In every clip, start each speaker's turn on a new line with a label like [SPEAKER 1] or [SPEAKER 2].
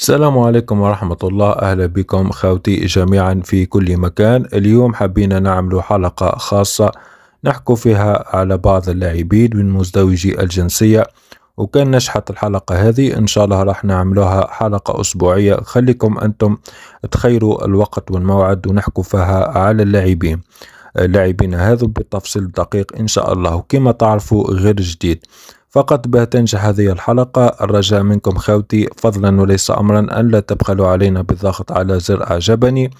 [SPEAKER 1] السلام عليكم ورحمة الله أهلا بكم خاوتي جميعا في كل مكان اليوم حبينا نعمل حلقة خاصة نحكو فيها على بعض اللاعبين من مزدوجي الجنسية وكان نجحت الحلقة هذه إن شاء الله راح نعملوها حلقة أسبوعية خليكم أنتم تخيروا الوقت والموعد ونحكو فيها على اللاعبين اللاعبين هذو بالتفصيل الدقيق إن شاء الله وكما تعرفوا غير جديد فقط بها تنجح هذه الحلقة الرجاء منكم خوتي فضلا وليس أمرا أن لا تبخلوا علينا بالضغط على زر أعجبني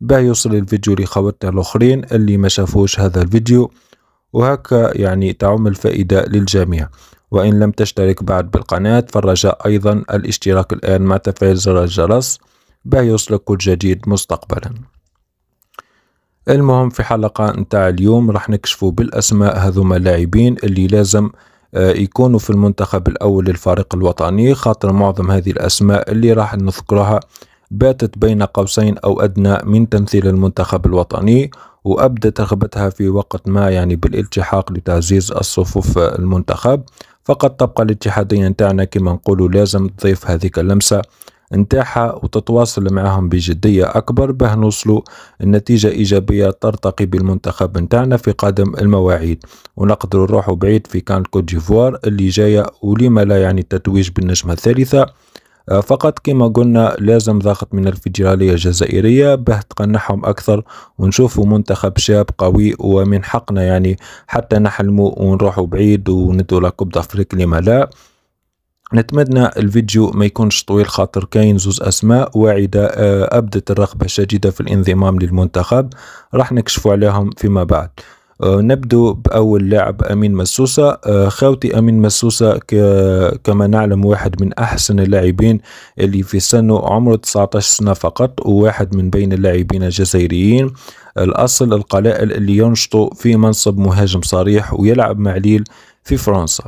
[SPEAKER 1] باه يوصل الفيديو لخوتنا الآخرين اللي ما شافوش هذا الفيديو وهكا يعني تعم الفائدة للجميع وإن لم تشترك بعد بالقناة فالرجاء أيضا الاشتراك الآن مع تفعيل زر الجرس باه يوصلك كل جديد مستقبلا المهم في حلقة نتاع اليوم راح نكشفوا بالأسماء هذوما اللاعبين اللي لازم آه، يكونوا في المنتخب الأول للفريق الوطني خاطر معظم هذه الأسماء اللي راح نذكرها باتت بين قوسين أو أدنى من تمثيل المنتخب الوطني وأبدت رغبتها في وقت ما يعني بالالتحاق لتعزيز الصفوف المنتخب فقد تبقى الاتحادية نتاعنا كما نقولوا لازم تضيف هذيك اللمسة نتاعها وتتواصل معهم بجدية أكبر باه نوصلوا النتيجة إيجابية ترتقي بالمنتخب نتاعنا في قادم المواعيد ونقدر نروح بعيد في كان كوت ديفوار اللي جاية ولما لا يعني التتويج بالنجمة الثالثة آه، فقط كما قلنا لازم ضغط من الفيدرالية الجزائرية باه تقنعهم أكثر ونشوفوا منتخب شاب قوي ومن حقنا يعني حتى نحلموا ونروحوا بعيد وندوا لكوب دافريك لما لا نتمنى الفيديو ما يكونش طويل خاطر كاين زوز اسماء واعده آه، ابدت الرغبه الشديده في الانضمام للمنتخب راح نكشفوا عليهم فيما بعد آه، نبدو بأول لاعب أمين مسوسة آه، خاوتي أمين مسوسة كما نعلم واحد من أحسن اللاعبين اللي في سنه عمره 19 سنة فقط وواحد من بين اللاعبين الجزائريين الأصل القلائل اللي ينشطوا في منصب مهاجم صريح ويلعب مع ليل في فرنسا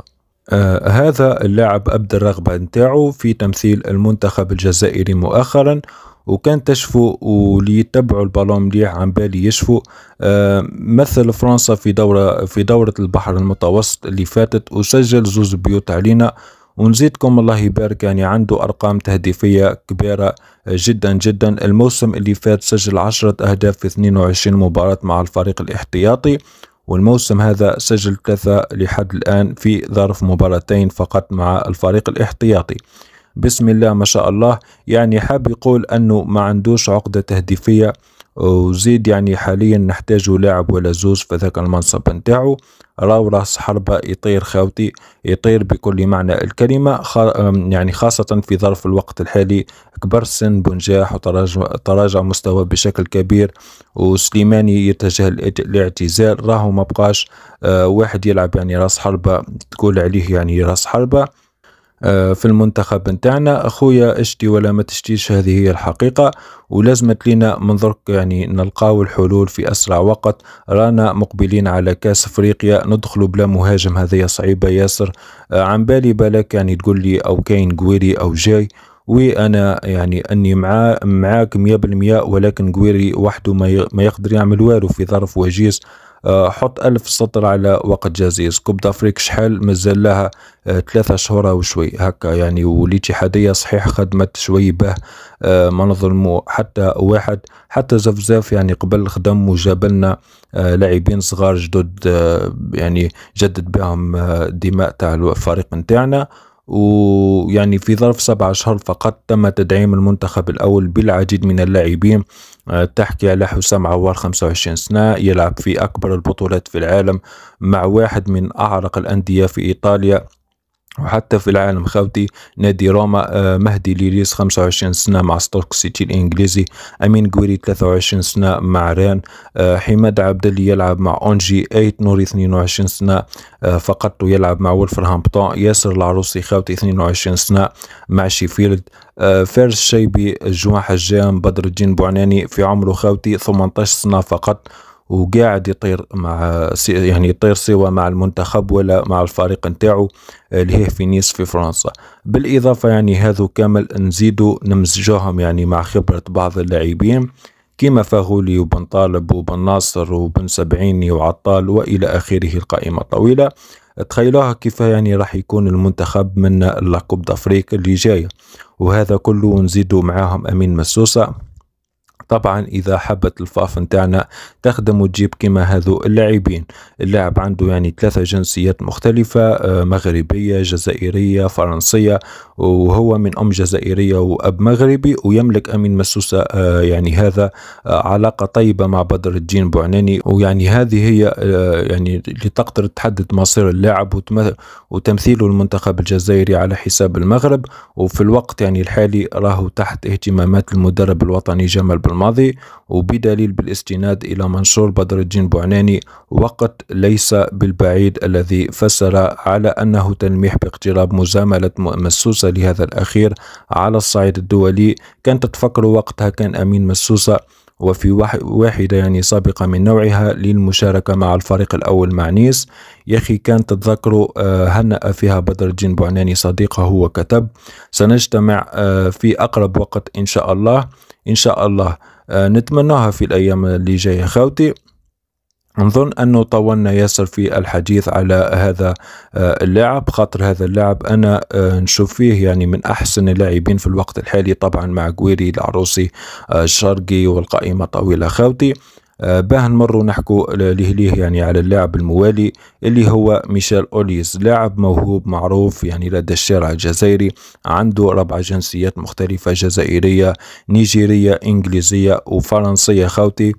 [SPEAKER 1] آه، هذا اللاعب أبدى الرغبة نتاعو في تمثيل المنتخب الجزائري مؤخرا وكان تشفو واللي يتبعوا البالون مليح عن بالي يشفو آه مثل فرنسا في دورة في دورة البحر المتوسط اللي فاتت وسجل زوز بيوت علينا ونزيدكم الله يبارك يعني عنده أرقام تهديفية كبيرة آه، جدا جدا الموسم اللي فات سجل عشرة أهداف في 22 مباراة مع الفريق الاحتياطي والموسم هذا سجل ثلاثة لحد الآن في ظرف مباراتين فقط مع الفريق الاحتياطي بسم الله ما شاء الله يعني حاب يقول أنه ما عندوش عقدة تهديفية وزيد يعني حاليا نحتاج لاعب ولا زوز في ذاك المنصب نتاعو راهو راس حربة يطير خاوتي يطير بكل معنى الكلمة يعني خاصة في ظرف الوقت الحالي كبر سن بنجاح وتراجع تراجع مستوى بشكل كبير وسليماني يتجه الاعتزال راهو مبقاش آه، واحد يلعب يعني راس حربة تقول عليه يعني راس حربة آه، في المنتخب نتاعنا اخويا اشتي ولا ما تشتيش هذه هي الحقيقه ولازمت لينا من يعني نلقاو الحلول في اسرع وقت رانا مقبلين على كاس افريقيا ندخل بلا مهاجم هذه صعيبه ياسر آه، عن بالي بالك يعني تقول لي او كاين جويري او جاي وانا يعني اني معا معاك 100% ولكن جويري وحده ما يقدر يعمل والو في ظرف وجيز آه، حط ألف سطر على وقت جزيز كوب دافريك شحال مازال لها آه، ثلاثة شهور وشوي هكا يعني والاتحادية صحيح خدمت شوي به آه، ما نظلمو حتى واحد حتى زفزاف يعني قبل خدم وجابلنا لاعبين صغار جدد يعني جدد بهم دماء تاع الفريق نتاعنا ويعني في ظرف سبعة أشهر فقط تم تدعيم المنتخب الأول بالعديد من اللاعبين تحكي على حسام عوار 25 سنة يلعب في أكبر البطولات في العالم مع واحد من أعرق الأندية في إيطاليا وحتى في العالم خاوتي نادي روما آه، مهدي ليريس 25 سنة مع ستوك سيتي الإنجليزي أمين جويري 23 سنة مع ران آه، حماد عبدالي يلعب مع أونجي ايت نوري 22 سنة آه، فقط ويلعب مع ولفرهامبتون ياسر العروسي خاوتي 22 سنة مع شيفيلد فارس شيبي جوان حجام بدر الدين بوعناني في عمره خاوتي 18 سنة فقط وقاعد يطير مع يعني يطير سوا مع المنتخب ولا مع الفريق نتاعو اللي هي في نيس في فرنسا بالاضافه يعني هذو كامل نزيدو نمزجوهم يعني مع خبره بعض اللاعبين كيما فاغولي وبن طالب وبن ناصر وبن سبعيني وعطال والى اخره القائمه طويله تخيلوها كيف يعني راح يكون المنتخب من لاكوب دافريك اللي جايه وهذا كله نزيدو معاهم امين مسوسه طبعا اذا حبت الفاف نتاعنا تخدم وتجيب كيما هذو اللاعبين اللاعب عنده يعني ثلاثة جنسيات مختلفة آه، مغربية جزائرية فرنسية وهو من ام جزائرية واب مغربي ويملك امين مسوسة آه، يعني هذا آه، علاقة طيبة مع بدر الدين بوعناني ويعني هذه هي يعني اللي تقدر تحدد مصير اللاعب وتمثيله المنتخب الجزائري على حساب المغرب وفي الوقت يعني الحالي راهو تحت اهتمامات المدرب الوطني جمال بن الماضي وبدليل بالاستناد إلى منشور بدر الدين بوعناني وقت ليس بالبعيد الذي فسر على أنه تلميح باقتراب مزاملة مسوسة لهذا الأخير على الصعيد الدولي كانت تفكر وقتها كان أمين مسوسة وفي واحدة يعني سابقة من نوعها للمشاركة مع الفريق الأول مع نيس أخي كان تتذكر هنأ آه، فيها بدر الدين بوعناني صديقه وكتب سنجتمع آه، في أقرب وقت إن شاء الله إن شاء الله آه، نتمناها في الأيام اللي جاية خوتي نظن أنه طولنا ياسر في الحديث على هذا آه، اللاعب خاطر هذا اللاعب أنا آه، نشوف فيه يعني من أحسن اللاعبين في الوقت الحالي طبعا مع قويري العروسي الشرقي والقائمة طويلة خوتي آه، باه نمروا نحكوا ليه ليه يعني على اللاعب الموالي اللي هو ميشيل أوليز لاعب موهوب معروف يعني لدى الشارع الجزائري عنده ربع جنسيات مختلفة جزائرية نيجيرية إنجليزية وفرنسية خاوتي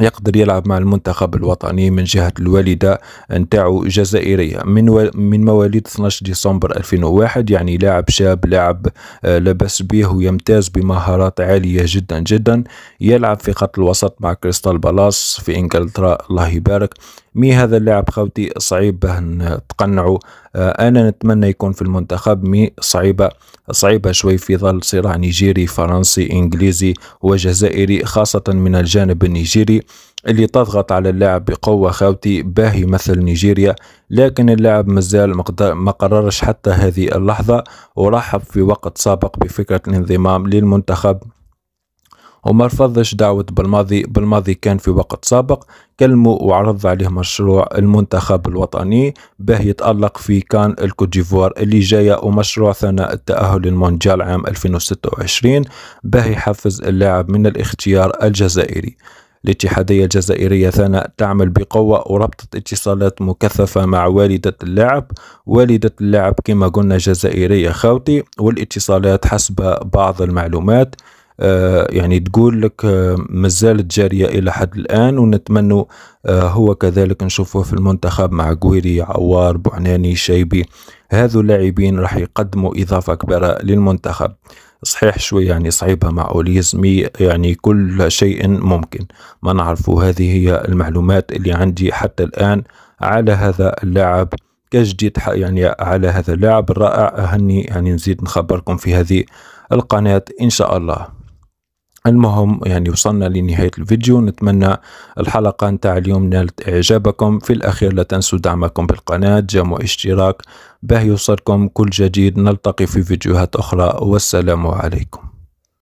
[SPEAKER 1] يقدر يلعب مع المنتخب الوطني من جهة الوالدة نتاعو جزائرية من و... من مواليد 12 ديسمبر 2001 يعني لاعب شاب لاعب آه، لبس به ويمتاز بمهارات عالية جدا جدا يلعب في خط الوسط مع كريستال بالاس في انجلترا الله يبارك مي هذا اللاعب خوتي صعيب باه تقنعوا آه، انا نتمنى يكون في المنتخب مي صعيبه صعيبه شوي في ظل صراع نيجيري فرنسي انجليزي وجزائري خاصه من الجانب النيجيري اللي تضغط على اللاعب بقوة خاوتي باه يمثل نيجيريا لكن اللاعب مازال ما قررش حتى هذه اللحظة ورحب في وقت سابق بفكرة الانضمام للمنتخب وما رفضش دعوة بالماضي بالماضي كان في وقت سابق كلمه وعرض عليه مشروع المنتخب الوطني باه يتألق في كان الكوت ديفوار اللي جاية ومشروع ثناء التأهل للمونديال عام 2026 باه يحفز اللاعب من الاختيار الجزائري الاتحادية الجزائرية ثناء تعمل بقوة وربطة اتصالات مكثفة مع والدة اللاعب والدة اللاعب كما قلنا جزائرية خاوتي والاتصالات حسب بعض المعلومات آه، يعني تقول لك آه، ما زالت جارية إلى حد الآن ونتمنى آه، هو كذلك نشوفه في المنتخب مع قويري عوار بوحناني شيبي هذو اللاعبين راح يقدموا إضافة كبيرة للمنتخب صحيح شوي يعني صعيبة مع أوليزمي يعني كل شيء ممكن ما نعرف هذه هي المعلومات اللي عندي حتى الآن على هذا اللاعب كجديد يعني على هذا اللاعب الرائع هني يعني نزيد نخبركم في هذه القناة إن شاء الله المهم يعني وصلنا لنهاية الفيديو نتمنى الحلقة نتاع اليوم نالت إعجابكم في الأخير لا تنسوا دعمكم بالقناة جيم واشتراك باه يوصلكم كل جديد نلتقي في فيديوهات أخرى والسلام عليكم